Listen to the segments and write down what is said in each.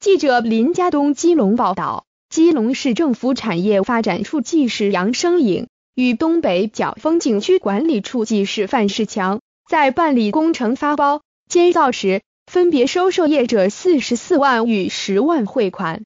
记者林家东基隆报道，基隆市政府产业发展处技师杨生颖与东北角风景区管理处技师范世强，在办理工程发包、建造时，分别收受业者四十四万与十万汇款。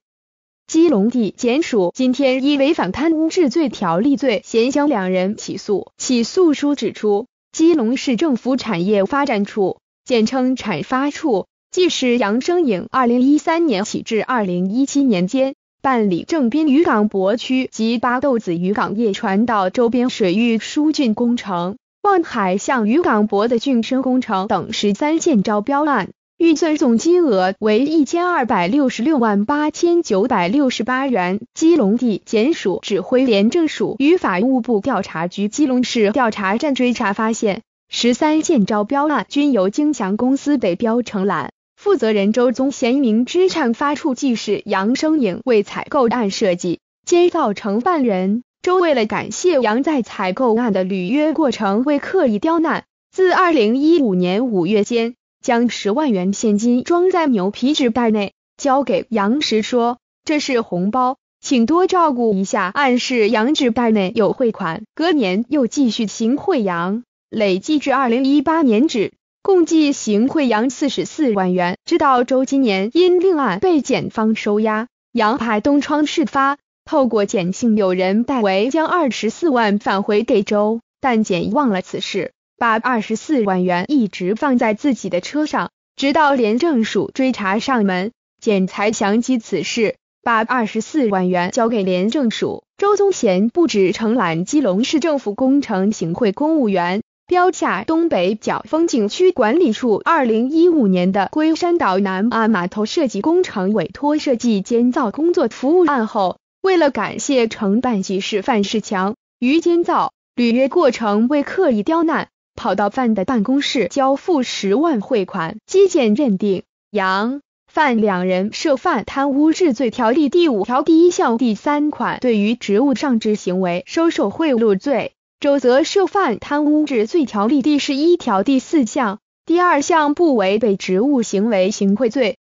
基隆地检署今天依违反贪污治罪条例罪嫌将两人起诉。起诉书指出，基隆市政府产业发展处（简称产发处）。即是杨生颖，二零一三年起至二零一七年间，办理正滨渔港泊区及巴豆子渔港夜船道周边水域疏浚工程、望海向渔港泊的浚深工程等十三件招标案，预算总金额为一千二百六十六万八千九百六十八元。基隆地检署指挥廉政署与法务部调查局基隆市调查站追查发现，十三件招标案均由京强公司北标承揽。负责人周宗贤明知上发出既是杨生颖为采购案设计，兼造成犯人周为了感谢杨在采购案的履约过程未刻意刁难，自二零一五年五月间将十万元现金装在牛皮纸袋内交给杨时说这是红包，请多照顾一下，暗示杨纸袋内有汇款。隔年又继续行贿杨，累计至二零一八年止。共计行贿杨四十四万元，直到周今年因另案被检方收押，杨派东窗事发。透过检庆友人代为将二十四万返回给周，但简忘了此事，把二十四万元一直放在自己的车上，直到廉政署追查上门，检才想起此事，把二十四万元交给廉政署。周宗贤不止承揽基隆市政府工程行贿公务员。标价东北角风景区管理处二零一五年的龟山岛南岸码头设计工程委托设计监造工作服务案后，为了感谢承办局师范世强于监造履约过程未刻意刁难，跑到范的办公室交付十万汇款。基建认定杨、范两人涉犯贪污治罪条例第五条第一项第三款，对于职务上职行为收受贿赂罪。周则涉犯贪污治罪条例第十一条第四项、第二项不违背职务行为行贿罪。